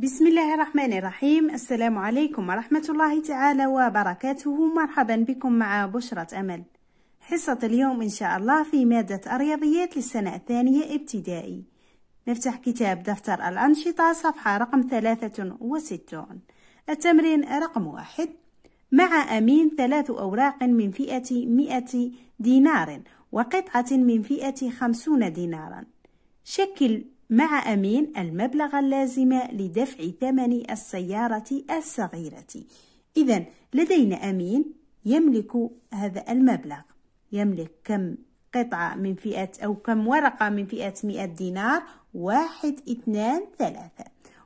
بسم الله الرحمن الرحيم السلام عليكم ورحمة الله تعالى وبركاته مرحبا بكم مع بشرة أمل حصة اليوم إن شاء الله في مادة الرياضيات للسنة الثانية ابتدائي نفتح كتاب دفتر الأنشطة صفحة رقم 63 التمرين رقم واحد مع أمين ثلاث أوراق من فئة 100 دينار وقطعة من فئة 50 دينارا شكل مع أمين المبلغ اللازم لدفع ثمن السيارة الصغيرة إذا لدينا أمين يملك هذا المبلغ يملك كم قطعة من فئة أو كم ورقة من فئة مئة دينار واحد اثنان ثلاثة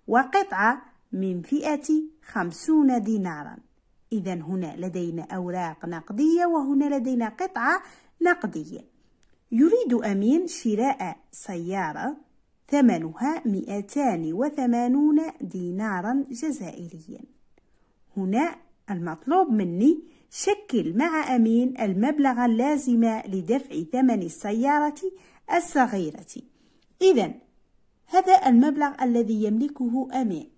وقطعة من فئة خمسون دينارا إذا هنا لدينا أوراق نقدية وهنا لدينا قطعة نقدية يريد أمين شراء سيارة ثمنها 280 دينارا جزائريا هنا المطلوب مني شكل مع أمين المبلغ اللازم لدفع ثمن السيارة الصغيرة إذا هذا المبلغ الذي يملكه أمين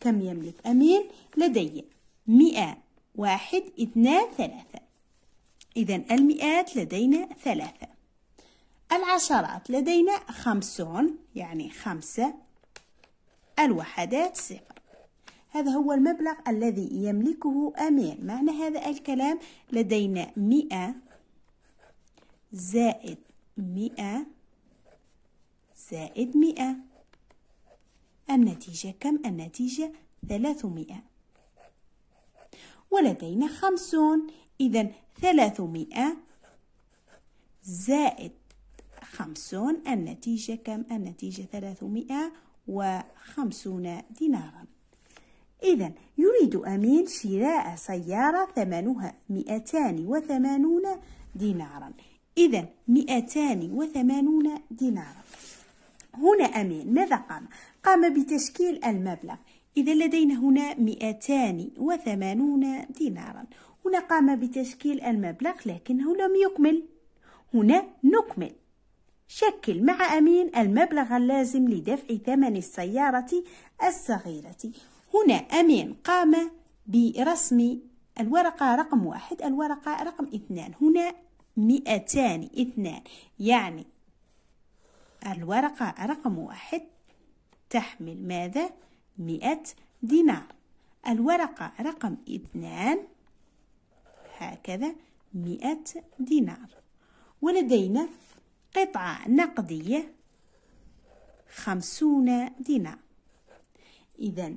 كم يملك أمين؟ لدي مئة واحد اثنان ثلاثة إذا المئات لدينا ثلاثة العشرات لدينا خمسون يعني خمسة الوحدات صفر هذا هو المبلغ الذي يملكه أمير معنى هذا الكلام لدينا مئة زائد مئة زائد مئة النتيجة كم؟ النتيجة ثلاثمائة ولدينا خمسون إذا ثلاثمائة زائد خمسون النتيجة كم؟ النتيجة ثلاثمائة وخمسون دينارا إذا يريد أمين شراء سيارة ثمنها مئتان وثمانون دينارا إذا مئتان وثمانون دينارا هنا أمين ماذا قام؟ قام بتشكيل المبلغ إذا لدينا هنا مئتان وثمانون دينارا هنا قام بتشكيل المبلغ لكنه لم يكمل هنا نكمل شكل مع أمين المبلغ اللازم لدفع ثمن السيارة الصغيرة هنا أمين قام برسم الورقة رقم واحد الورقة رقم اثنان هنا مئتان اثنان يعني الورقة رقم واحد تحمل ماذا؟ مئة دينار الورقة رقم اثنان هكذا مئة دينار ولدينا قطعة نقدية خمسون دينار إذا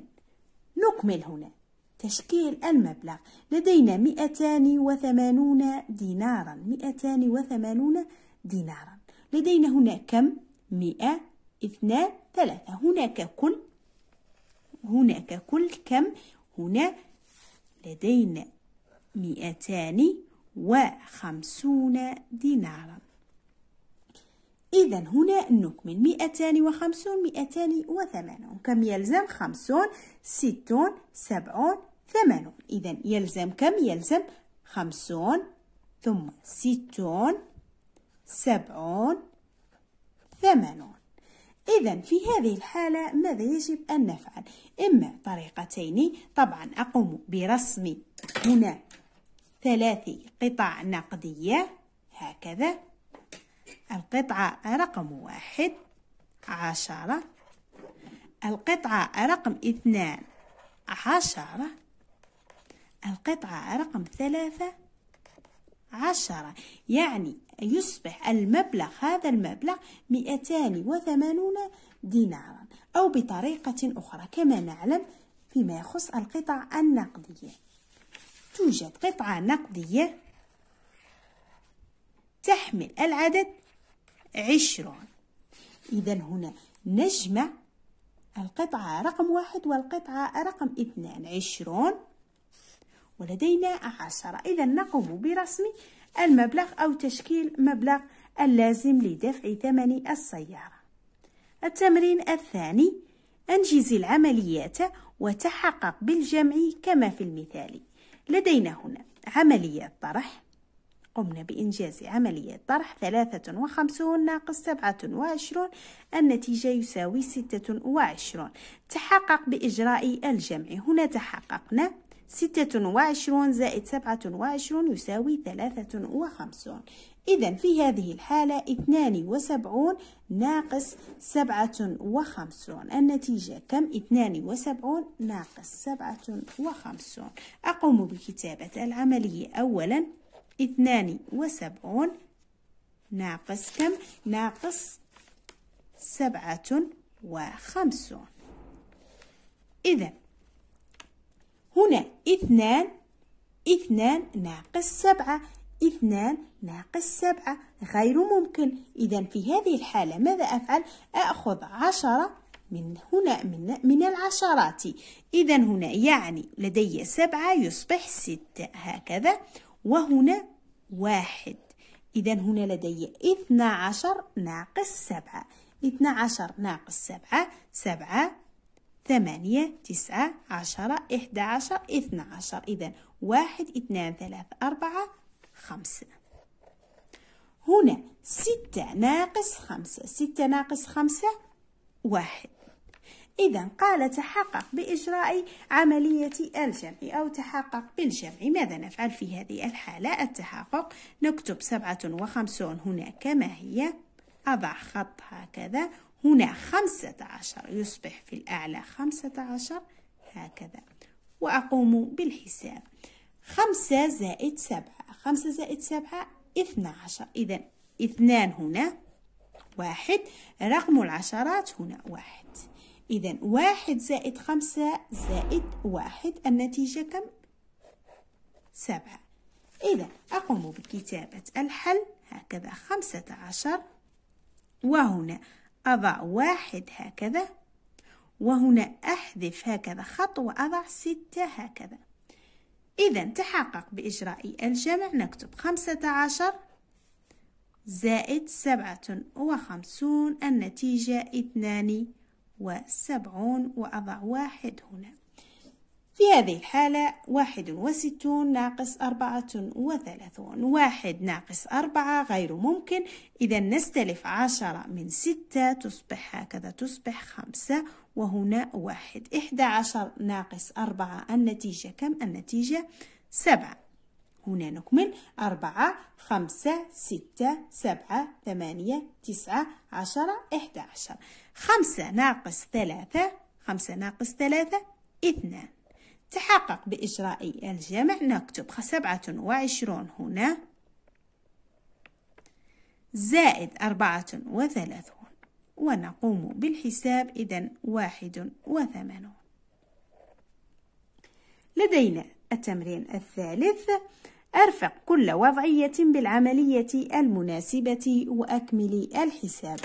نكمل هنا تشكيل المبلغ لدينا مئتان وثمانون دينارا مئتان وثمانون دينارا لدينا هنا كم مئة اثنان ثلاثة هناك كل هناك كل كم هنا لدينا مئتان وخمسون دينارا إذا هنا نكمل 250 280 كم يلزم 50 60 70 80 إذا يلزم كم يلزم 50 ثم 60 70 80 إذا في هذه الحالة ماذا يجب أن نفعل؟ إما طريقتين طبعا أقوم برسم هنا ثلاث قطع نقدية هكذا القطعة رقم واحد عشرة القطعة رقم اثنان عشرة القطعة رقم ثلاثة عشرة يعني يصبح المبلغ هذا المبلغ مئتان وثمانون دينارا أو بطريقة أخرى كما نعلم فيما يخص القطع النقدية توجد قطعة نقدية يحمل العدد عشرون إذا هنا نجمع القطعة رقم واحد والقطعة رقم اثنان عشرون ولدينا عشرة إذا نقوم برسم المبلغ أو تشكيل مبلغ اللازم لدفع ثمن السيارة التمرين الثاني أنجز العمليات وتحقق بالجمع كما في المثال لدينا هنا عملية طرح قمنا بإنجاز عملية طرح 53 ناقص 27 النتيجة يساوي 26 تحقق بإجراء الجمع هنا تحققنا 26 زائد 27 يساوي 53 إذا في هذه الحالة 72 ناقص 57 النتيجة كم 72 ناقص 57 أقوم بكتابة العملية أولاً اثنان وسبعون ناقص كم ناقص سبعة وخمسون إذا هنا اثنان اثنان ناقص سبعة اثنان ناقص سبعة غير ممكن إذا في هذه الحالة ماذا أفعل؟ أخذ عشرة من هنا من, من العشرات إذا هنا يعني لدي سبعة يصبح ستة هكذا وهنا واحد إذا هنا لدي اثنا عشر ناقص سبعة اثنا عشر ناقص سبعة سبعة ثمانية تسعة عشرة إحدى عشر اثنا عشر إذا واحد اثنان ثلاثة أربعة خمسة هنا ستة ناقص خمسة ستة ناقص خمسة واحد إذا قال تحقق بإجراء عملية الجمع أو تحقق بالجمع ماذا نفعل في هذه الحالة التحقق نكتب سبعة وخمسون هنا كما هي أضع خط هكذا هنا خمسة عشر يصبح في الأعلى خمسة عشر هكذا وأقوم بالحساب خمسة زائد سبعة خمسة زائد سبعة اثنى عشر إذا اثنان هنا واحد رقم العشرات هنا واحد إذا واحد زائد خمسة زائد واحد النتيجة كم؟ سبعة إذا أقوم بكتابة الحل هكذا خمسة عشر وهنا أضع واحد هكذا وهنا أحذف هكذا خط وأضع ستة هكذا إذا تحقق بإجراء الجمع نكتب خمسة عشر زائد سبعة وخمسون النتيجة اثنان وسبعون وأضع واحد هنا في هذه الحالة واحد وستون ناقص أربعة وثلاثون واحد ناقص أربعة غير ممكن إذا نستلف عشرة من ستة تصبح هكذا تصبح خمسة وهنا واحد إحدى عشر ناقص أربعة النتيجة كم؟ النتيجة سبعة هنا نكمل أربعة خمسة ستة سبعة ثمانية تسعة عشرة إحدى عشر خمسة ناقص ثلاثة خمسة ناقص ثلاثة اثنان تحقق بإجراء الجمع نكتب سبعة وعشرون هنا زائد أربعة وثلاثون ونقوم بالحساب إذا واحد وثمانون لدينا التمرين الثالث أرفق كل وضعية بالعملية المناسبة وأكمل الحساب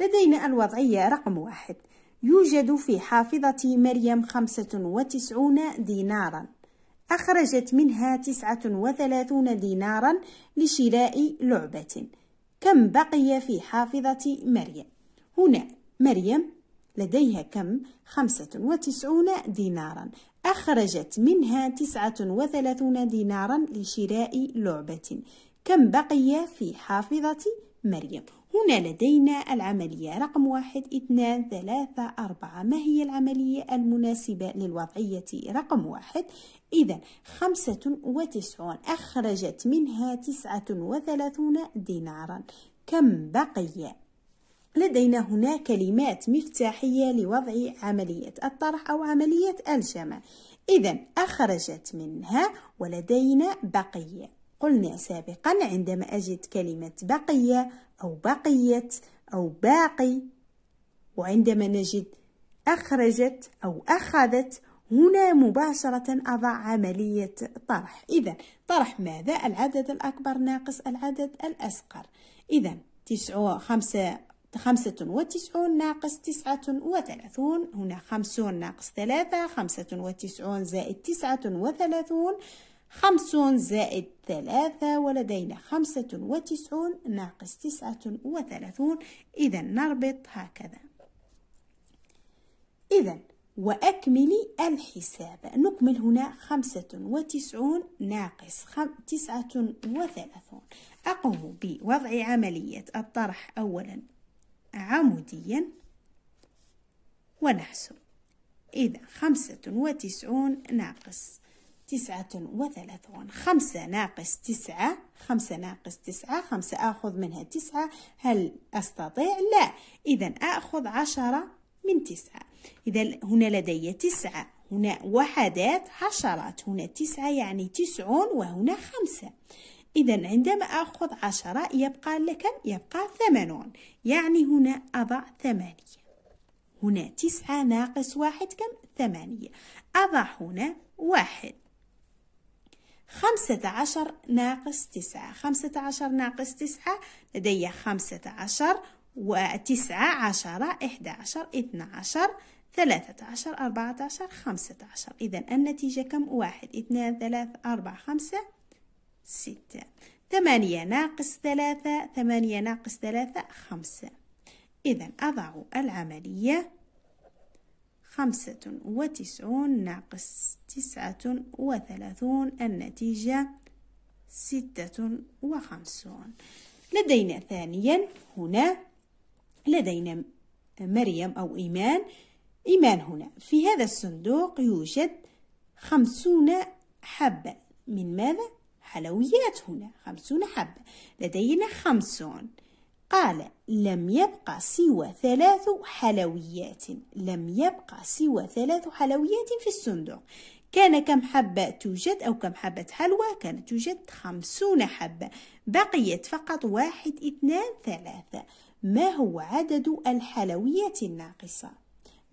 لدينا الوضعية رقم واحد يوجد في حافظة مريم خمسة وتسعون ديناراً أخرجت منها تسعة وثلاثون ديناراً لشراء لعبة كم بقي في حافظة مريم؟ هنا مريم لديها كم؟ خمسة وتسعون دينارا أخرجت منها تسعة وثلاثون دينارا لشراء لعبة كم بقي في حافظة مريم؟ هنا لدينا العملية رقم واحد اثنان ثلاثة أربعة ما هي العملية المناسبة للوضعية رقم واحد إذا خمسة وتسعون أخرجت منها تسعة وثلاثون دينارا كم بقي لدينا هنا كلمات مفتاحية لوضع عملية الطرح أو عملية الجمع إذا أخرجت منها ولدينا بقية قلنا سابقا عندما أجد كلمة بقية أو بقية أو باقي وعندما نجد أخرجت أو أخذت هنا مباشرة أضع عملية طرح إذا طرح ماذا؟ العدد الأكبر ناقص العدد الأصغر إذا تسعة خمسة خمسة وتسعون ناقص تسعة وثلاثون هنا خمسون ناقص ثلاثة خمسة وتسعون زائد تسعة وثلاثون خمسون زائد ثلاثة ولدينا خمسة وتسعون ناقص تسعة وثلاثون إذا نربط هكذا إذا وأكملي الحساب نكمل هنا خمسة وتسعون ناقص خم... تسعة وثلاثون أقوم بوضع عملية الطرح أولا عموديا ونحسب إذا خمسة وتسعون ناقص تسعة وثلاثون خمسة ناقص تسعة خمسة ناقص تسعة خمسة آخذ منها تسعة هل أستطيع؟ لا إذا آخذ عشرة من تسعة إذا هنا لدي تسعة هنا وحدات عشرات هنا تسعة يعني تسعون وهنا خمسة إذا عندما أخذ عشرة يبقى لك يبقى ثمانون يعني هنا أضع ثمانية هنا تسعة ناقص واحد كم ثمانية أضع هنا واحد خمسة عشر ناقص تسعة خمسة عشر ناقص تسعة لدي خمسة عشر وتسعة عشرة إحدى عشر اثنى عشر ثلاثة عشر أربعة عشر خمسة عشر إذا النتيجة كم واحد اثنان ثلاثة أربعة خمسة ستة ثمانية ناقص ثلاثة ثمانية ناقص ثلاثة خمسة إذا أضع العملية خمسة وتسعون ناقص تسعة وثلاثون النتيجة ستة وخمسون لدينا ثانيا هنا لدينا مريم أو إيمان إيمان هنا في هذا الصندوق يوجد خمسون حبة من ماذا؟ حلويات هنا خمسون حبة لدينا خمسون قال لم يبقى سوى ثلاث حلويات لم يبقى سوى ثلاث حلويات في الصندوق كان كم حبة توجد أو كم حبة حلوى كانت توجد خمسون حبة بقيت فقط واحد اثنان ثلاثة ما هو عدد الحلويات الناقصة؟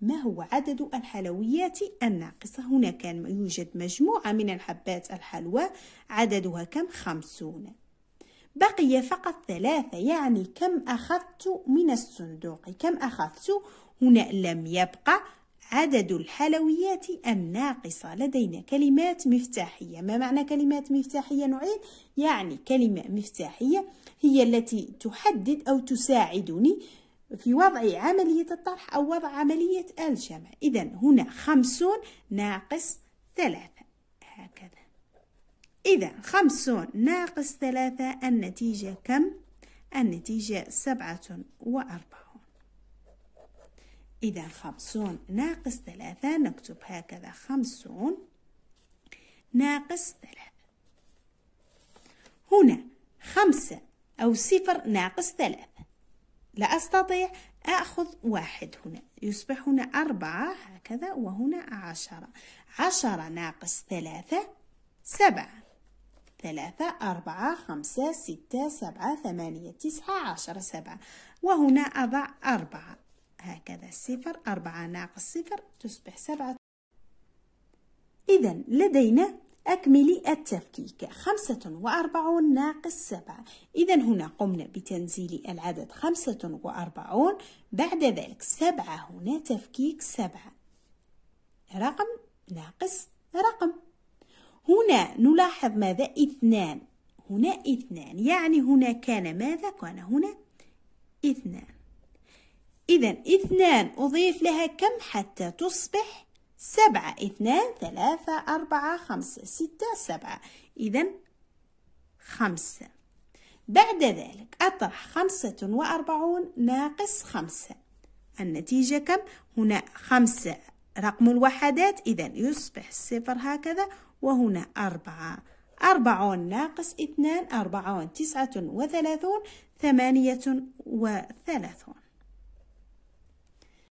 ما هو عدد الحلويات الناقصة؟ هنا كان يوجد مجموعة من الحبات الحلوى عددها كم؟ خمسون بقي فقط ثلاثة يعني كم أخذت من الصندوق؟ كم أخذت؟ هنا لم يبقى عدد الحلويات الناقصة لدينا كلمات مفتاحية ما معنى كلمات مفتاحية نعيد؟ يعني كلمة مفتاحية هي التي تحدد أو تساعدني في وضع عملية الطرح أو وضع عملية الجمع إذا هنا خمسون ناقص ثلاثة هكذا إذا خمسون ناقص ثلاثة النتيجة كم؟ النتيجة سبعة وأربعون إذا خمسون ناقص ثلاثة نكتب هكذا خمسون ناقص ثلاثة هنا خمسة أو صفر ناقص ثلاثة لا أستطيع أخذ واحد هنا يصبح هنا أربعة هكذا وهنا عشرة عشرة ناقص ثلاثة سبعة ثلاثة أربعة خمسة ستة سبعة ثمانية تسعة عشرة سبعة وهنا أضع أربعة هكذا صفر أربعة ناقص صفر تصبح سبعة إذا لدينا أكملي التفكيك خمسة وأربعون ناقص سبعة إذا هنا قمنا بتنزيل العدد خمسة وأربعون بعد ذلك سبعة هنا تفكيك سبعة رقم ناقص رقم هنا نلاحظ ماذا اثنان هنا اثنان يعني هنا كان ماذا كان هنا اثنان إذا اثنان أضيف لها كم حتى تصبح سبعة اثنان ثلاثة أربعة خمسة ستة سبعة إذا خمسة بعد ذلك أطرح خمسة وأربعون ناقص خمسة النتيجة كم؟ هنا خمسة رقم الوحدات إذا يصبح صفر هكذا وهنا أربعة أربعون ناقص اثنان أربعون تسعة وثلاثون ثمانية وثلاثون